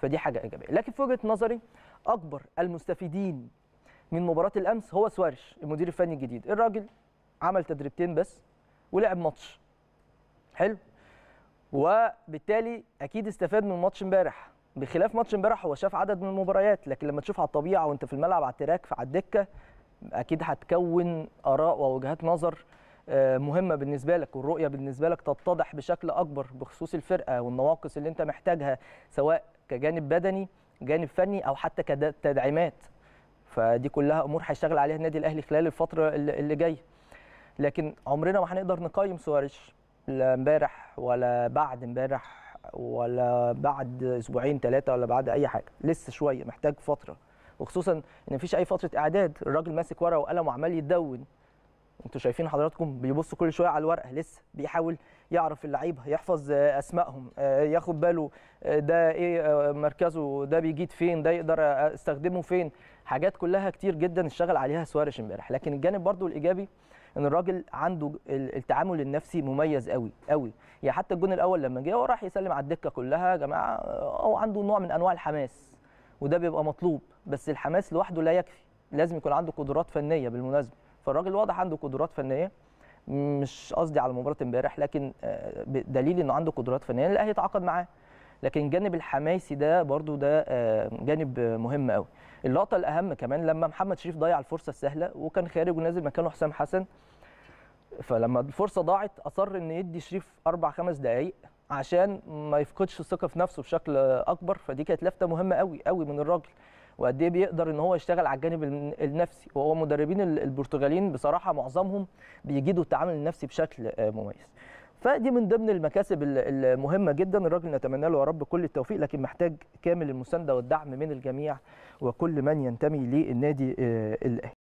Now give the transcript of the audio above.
فدي حاجه ايجابيه لكن في وجهه نظري اكبر المستفيدين من مباراه الامس هو سوارش المدير الفني الجديد الراجل عمل تدريبتين بس ولعب ماتش حلو وبالتالي اكيد استفاد من ماتش امبارح بخلاف ماتش امبارح هو شاف عدد من المباريات لكن لما تشوف على الطبيعه وانت في الملعب على التراك على الدكه اكيد هتكون اراء ووجهات نظر آه، مهمه بالنسبه لك والرؤيه بالنسبه لك تتضح بشكل اكبر بخصوص الفرقه والنواقص اللي انت محتاجها سواء كجانب بدني جانب فني او حتى كتدعيمات فدي كلها امور هيشتغل عليها النادي الاهلي خلال الفتره اللي جايه لكن عمرنا ما هنقدر نقيم سواريش لا امبارح ولا بعد امبارح ولا بعد اسبوعين ثلاثه ولا بعد اي حاجه لسه شويه محتاج فتره وخصوصا ان مفيش اي فتره اعداد الراجل ماسك ورقه وقلم وعمال يدون انتوا شايفين حضراتكم بيبص كل شويه على الورقه لسه بيحاول يعرف اللعيبه يحفظ آه، اسمائهم آه، ياخد باله آه، ده ايه مركزه ده بيجيد فين ده يقدر استخدمه فين حاجات كلها كتير جدا اشتغل عليها سوارش امبارح لكن الجانب برضو الايجابي ان الراجل عنده التعامل النفسي مميز قوي قوي يعني حتى الجون الاول لما جه هو راح يسلم على الدكه كلها يا جماعه هو عنده نوع من انواع الحماس وده بيبقى مطلوب بس الحماس لوحده لا يكفي لازم يكون عنده قدرات فنيه بالمناسبه فالراجل واضح عنده قدرات فنيه مش قصدي على مباراه امبارح لكن آه، دليل انه عنده قدرات فنيه الاهلي اتعاقد معاه لكن الجانب الحماسي ده برضو ده آه، جانب مهم قوي اللقطه الاهم كمان لما محمد شريف ضيع الفرصه السهله وكان خارج ونازل مكانه حسام حسن فلما الفرصه ضاعت اصر ان يدي شريف اربع خمس دقائق عشان ما يفقدش الثقه في نفسه بشكل اكبر فدي كانت لفته مهمه قوي قوي من الراجل وقد ايه بيقدر ان هو يشتغل على الجانب النفسي وهو مدربين البرتغاليين بصراحه معظمهم بيجيدوا التعامل النفسي بشكل آه، مميز فدي من ضمن المكاسب المهمه جدا الراجل نتمنى له يا رب كل التوفيق لكن محتاج كامل المسانده والدعم من الجميع وكل من ينتمي للنادي آه، الاهلي